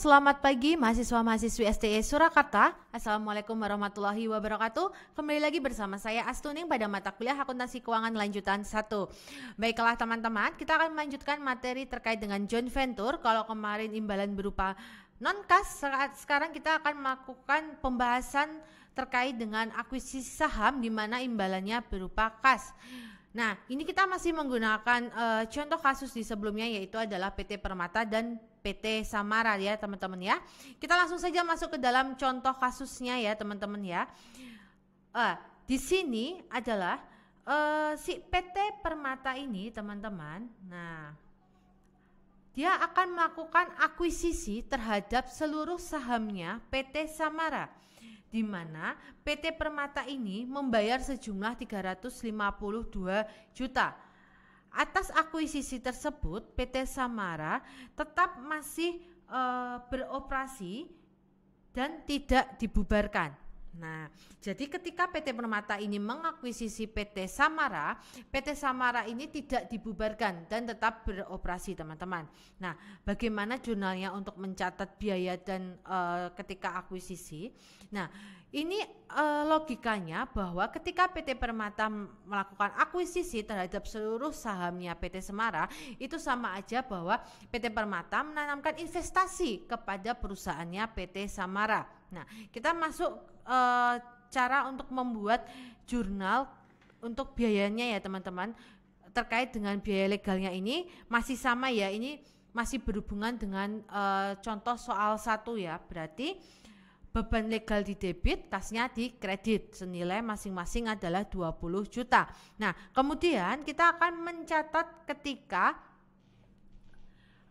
selamat pagi mahasiswa-mahasiswi STE Surakarta. Assalamualaikum warahmatullahi wabarakatuh. Kembali lagi bersama saya Astuning pada mata kuliah akuntansi keuangan lanjutan 1. Baiklah teman-teman, kita akan melanjutkan materi terkait dengan joint venture. Kalau kemarin imbalan berupa non kas, saat sekarang kita akan melakukan pembahasan terkait dengan akuisisi saham di mana imbalannya berupa kas. Nah, ini kita masih menggunakan uh, contoh kasus di sebelumnya yaitu adalah PT Permata dan PT Samara ya, teman-teman ya. Kita langsung saja masuk ke dalam contoh kasusnya ya, teman-teman ya. Uh, di sini adalah uh, si PT Permata ini, teman-teman. Nah, dia akan melakukan akuisisi terhadap seluruh sahamnya PT Samara di mana PT Permata ini membayar sejumlah 352 juta. Atas akuisisi tersebut, PT Samara tetap masih e, beroperasi dan tidak dibubarkan. Nah, jadi ketika PT Permata ini mengakuisisi PT Samara, PT Samara ini tidak dibubarkan dan tetap beroperasi, teman-teman. Nah, bagaimana jurnalnya untuk mencatat biaya dan e, ketika akuisisi? Nah, ini e, logikanya bahwa ketika PT Permata melakukan akuisisi terhadap seluruh sahamnya PT Semara, itu sama aja bahwa PT Permata menanamkan investasi kepada perusahaannya PT Samara. Nah, kita masuk e, cara untuk membuat jurnal untuk biayanya ya teman-teman terkait dengan biaya legalnya ini masih sama ya ini masih berhubungan dengan e, contoh soal satu ya berarti beban legal di debit, kasnya di kredit. Senilai masing-masing adalah 20 juta. Nah, kemudian kita akan mencatat ketika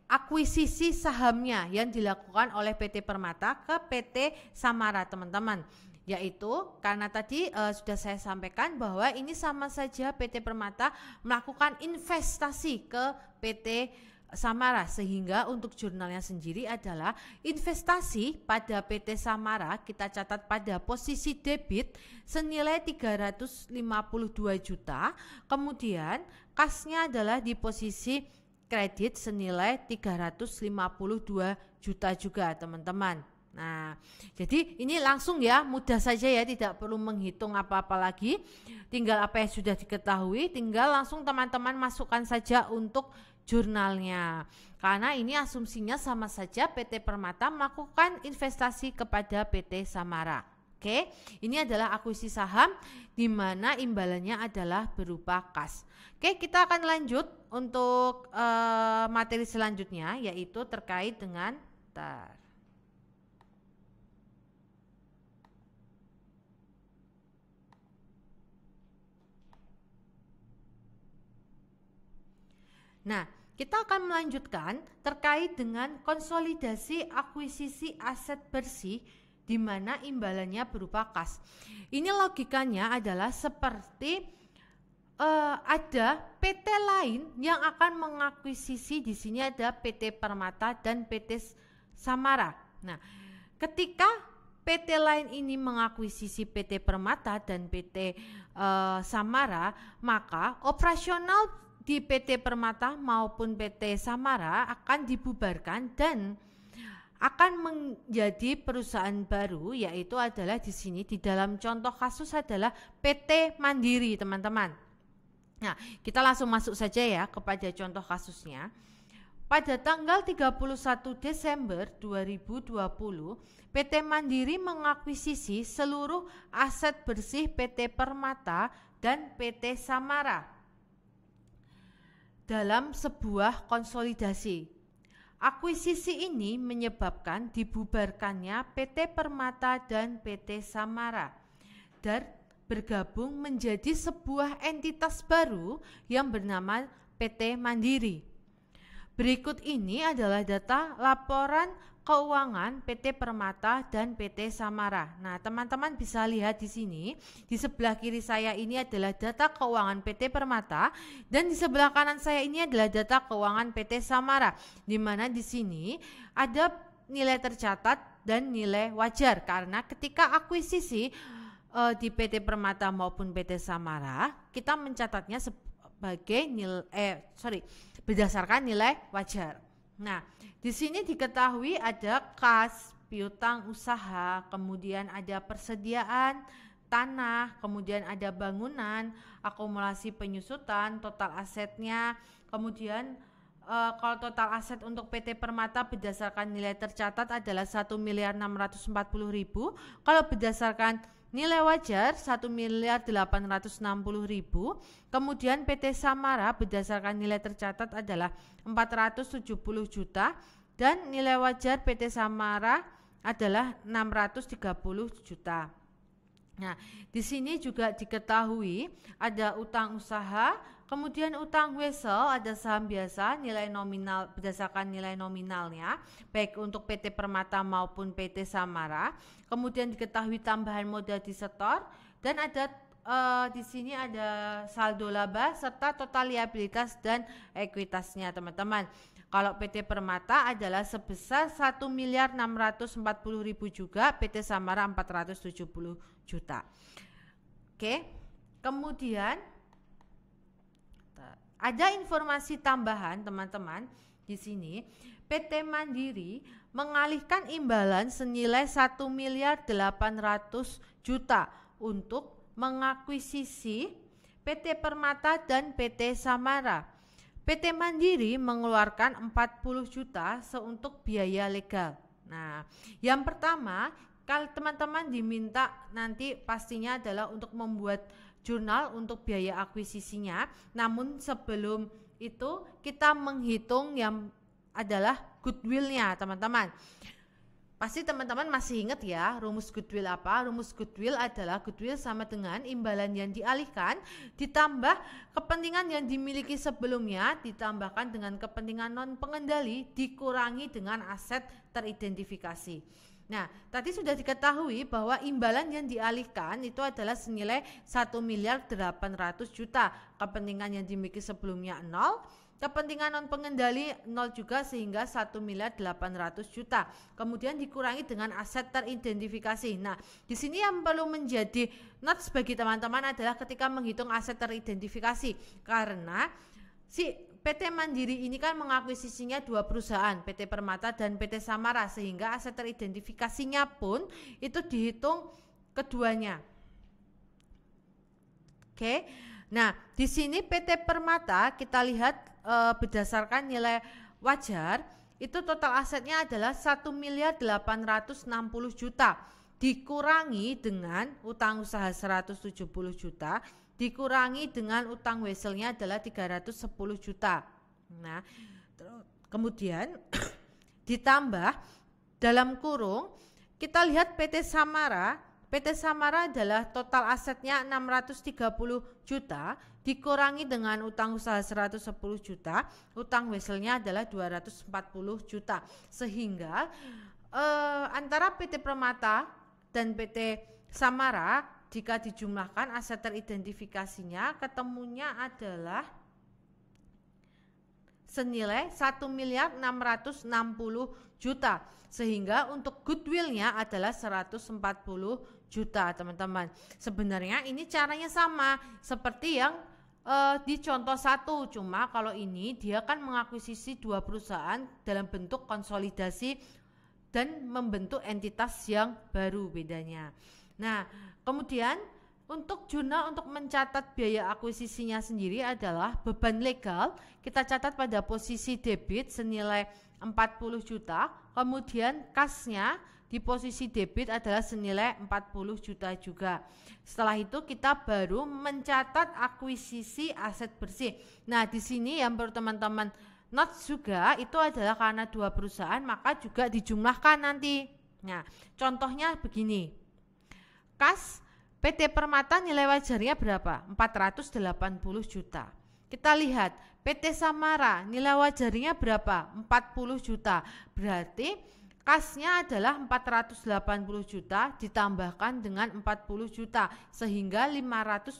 akuisisi sahamnya yang dilakukan oleh PT Permata ke PT Samara teman-teman yaitu karena tadi e, sudah saya sampaikan bahwa ini sama saja PT Permata melakukan investasi ke PT Samara sehingga untuk jurnalnya sendiri adalah investasi pada PT Samara kita catat pada posisi debit senilai 352 juta kemudian kasnya adalah di posisi kredit senilai 352 juta juga teman-teman. Nah, jadi ini langsung ya, mudah saja ya, tidak perlu menghitung apa-apa lagi. Tinggal apa yang sudah diketahui, tinggal langsung teman-teman masukkan saja untuk jurnalnya. Karena ini asumsinya sama saja PT Permata melakukan investasi kepada PT Samara. Oke, ini adalah akuisisi saham di mana imbalannya adalah berupa kas. Oke, kita akan lanjut untuk uh, materi selanjutnya yaitu terkait dengan tar. Nah, kita akan melanjutkan terkait dengan konsolidasi akuisisi aset bersih di mana imbalannya berupa kas. Ini logikanya adalah seperti uh, ada PT lain yang akan mengakuisisi di sini ada PT Permata dan PT Samara. Nah, ketika PT lain ini mengakuisisi PT Permata dan PT uh, eh, Samara, maka operasional di PT Permata maupun PT Samara akan dibubarkan dan akan menjadi perusahaan baru yaitu adalah di sini di dalam contoh kasus adalah PT Mandiri teman-teman. Nah, kita langsung masuk saja ya kepada contoh kasusnya. Pada tanggal 31 Desember 2020, PT Mandiri mengakuisisi seluruh aset bersih PT Permata dan PT Samara dalam sebuah konsolidasi Akuisisi ini menyebabkan dibubarkannya PT Permata dan PT Samara dan bergabung menjadi sebuah entitas baru yang bernama PT Mandiri. Berikut ini adalah data laporan Keuangan PT Permata dan PT Samara. Nah, teman-teman bisa lihat di sini, di sebelah kiri saya ini adalah data keuangan PT Permata dan di sebelah kanan saya ini adalah data keuangan PT Samara. Di mana di sini ada nilai tercatat dan nilai wajar karena ketika akuisisi e, di PT Permata maupun PT Samara, kita mencatatnya sebagai nilai eh sorry berdasarkan nilai wajar. Nah, di sini diketahui ada kas, piutang usaha, kemudian ada persediaan tanah, kemudian ada bangunan, akumulasi penyusutan, total asetnya, kemudian e, kalau total aset untuk PT Permata berdasarkan nilai tercatat adalah 1 miliar 640 ribu, kalau berdasarkan Nilai wajar 1 miliar 860 ribu. Kemudian PT Samara berdasarkan nilai tercatat adalah 470 juta dan nilai wajar PT Samara adalah 630 juta. Nah, di sini juga diketahui ada utang usaha Kemudian utang wesel ada saham biasa nilai nominal berdasarkan nilai nominalnya baik untuk PT Permata maupun PT Samara. Kemudian diketahui tambahan modal setor dan ada e, di sini ada saldo laba serta total liabilitas dan ekuitasnya teman-teman. Kalau PT Permata adalah sebesar 1 miliar 640 ribu juga, PT Samara 470 juta. Oke. Kemudian ada informasi tambahan teman-teman di sini. PT Mandiri mengalihkan imbalan senilai 1 miliar 800 juta untuk mengakuisisi PT Permata dan PT Samara. PT Mandiri mengeluarkan 40 juta seuntuk biaya legal. Nah, yang pertama, kalau teman-teman diminta nanti pastinya adalah untuk membuat jurnal untuk biaya akuisisinya. Namun sebelum itu kita menghitung yang adalah goodwillnya teman-teman. Pasti teman-teman masih ingat ya rumus goodwill apa? Rumus goodwill adalah goodwill sama dengan imbalan yang dialihkan ditambah kepentingan yang dimiliki sebelumnya ditambahkan dengan kepentingan non pengendali dikurangi dengan aset teridentifikasi. Nah, tadi sudah diketahui bahwa imbalan yang dialihkan itu adalah senilai 1 miliar 800 juta. Kepentingan yang dimiliki sebelumnya 0, kepentingan non pengendali 0 juga sehingga 1 miliar 800 juta. Kemudian dikurangi dengan aset teridentifikasi. Nah, di sini yang perlu menjadi notes bagi teman-teman adalah ketika menghitung aset teridentifikasi karena si PT Mandiri ini kan mengakuisisinya dua perusahaan, PT Permata dan PT Samara, sehingga aset teridentifikasinya pun itu dihitung keduanya. Oke. Nah, di sini PT Permata kita lihat e, berdasarkan nilai wajar itu total asetnya adalah 1 miliar 860 juta dikurangi dengan utang usaha 170 juta dikurangi dengan utang weselnya adalah 310 juta. Nah, kemudian ditambah dalam kurung kita lihat PT Samara PT Samara adalah total asetnya 630 juta dikurangi dengan utang usaha 110 juta, utang weselnya adalah 240 juta. Sehingga eh, antara PT Permata dan PT Samara jika dijumlahkan aset teridentifikasinya ketemunya adalah senilai 1 miliar 660 juta sehingga untuk goodwillnya adalah 140 juta teman-teman sebenarnya ini caranya sama seperti yang uh, di contoh satu cuma kalau ini dia kan mengakuisisi dua perusahaan dalam bentuk konsolidasi dan membentuk entitas yang baru bedanya nah Kemudian untuk jurnal untuk mencatat biaya akuisisinya sendiri adalah beban legal kita catat pada posisi debit senilai 40 juta, kemudian kasnya di posisi debit adalah senilai 40 juta juga. Setelah itu kita baru mencatat akuisisi aset bersih. Nah, di sini yang perlu teman-teman not juga itu adalah karena dua perusahaan maka juga dijumlahkan nanti. Nah, contohnya begini. Kas PT Permata nilai wajarnya berapa? 480 juta. Kita lihat PT Samara nilai wajarnya berapa? 40 juta. Berarti kasnya adalah 480 juta ditambahkan dengan 40 juta sehingga 520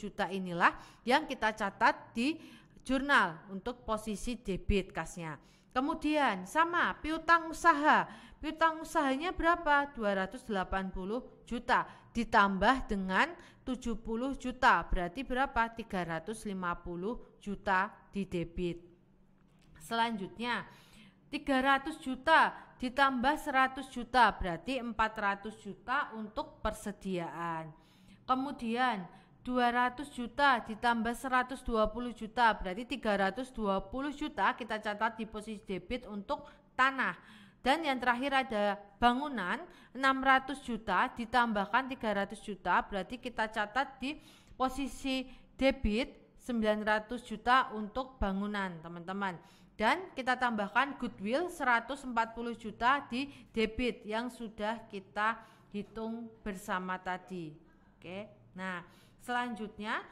juta inilah yang kita catat di jurnal untuk posisi debit kasnya. Kemudian sama piutang usaha. Piutang usahanya berapa? 280 juta ditambah dengan 70 juta. Berarti berapa? 350 juta di debit. Selanjutnya 300 juta ditambah 100 juta berarti 400 juta untuk persediaan. Kemudian 200 juta ditambah 120 juta berarti 320 juta kita catat di posisi debit untuk tanah. Dan yang terakhir ada bangunan 600 juta ditambahkan 300 juta berarti kita catat di posisi debit 900 juta untuk bangunan teman-teman dan kita tambahkan goodwill 140 juta di debit yang sudah kita hitung bersama tadi oke nah Selanjutnya,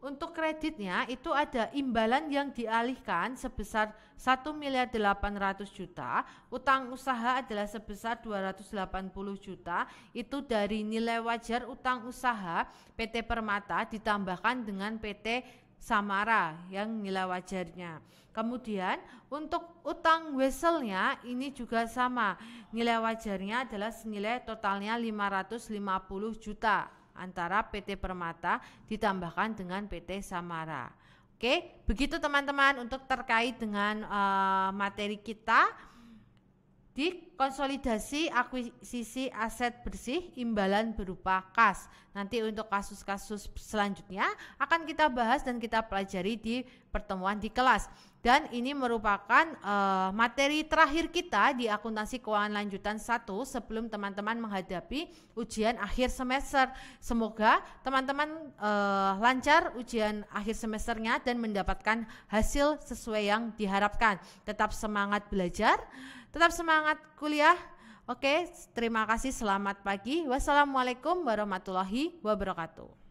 untuk kreditnya itu ada imbalan yang dialihkan sebesar 1 miliar 800 juta, utang usaha adalah sebesar 280 juta, itu dari nilai wajar utang usaha PT Permata ditambahkan dengan PT Samara yang nilai wajarnya. Kemudian untuk utang weselnya ini juga sama, nilai wajarnya adalah senilai totalnya 550 juta antara PT Permata ditambahkan dengan PT Samara. Oke, begitu teman-teman untuk terkait dengan uh, materi kita di konsolidasi akuisisi aset bersih imbalan berupa kas. Nanti untuk kasus-kasus selanjutnya akan kita bahas dan kita pelajari di pertemuan di kelas dan ini merupakan uh, materi terakhir kita di akuntansi keuangan lanjutan 1 sebelum teman-teman menghadapi ujian akhir semester. Semoga teman-teman uh, lancar ujian akhir semesternya dan mendapatkan hasil sesuai yang diharapkan. Tetap semangat belajar, tetap semangat kuliah. Oke, terima kasih. Selamat pagi. Wassalamualaikum warahmatullahi wabarakatuh.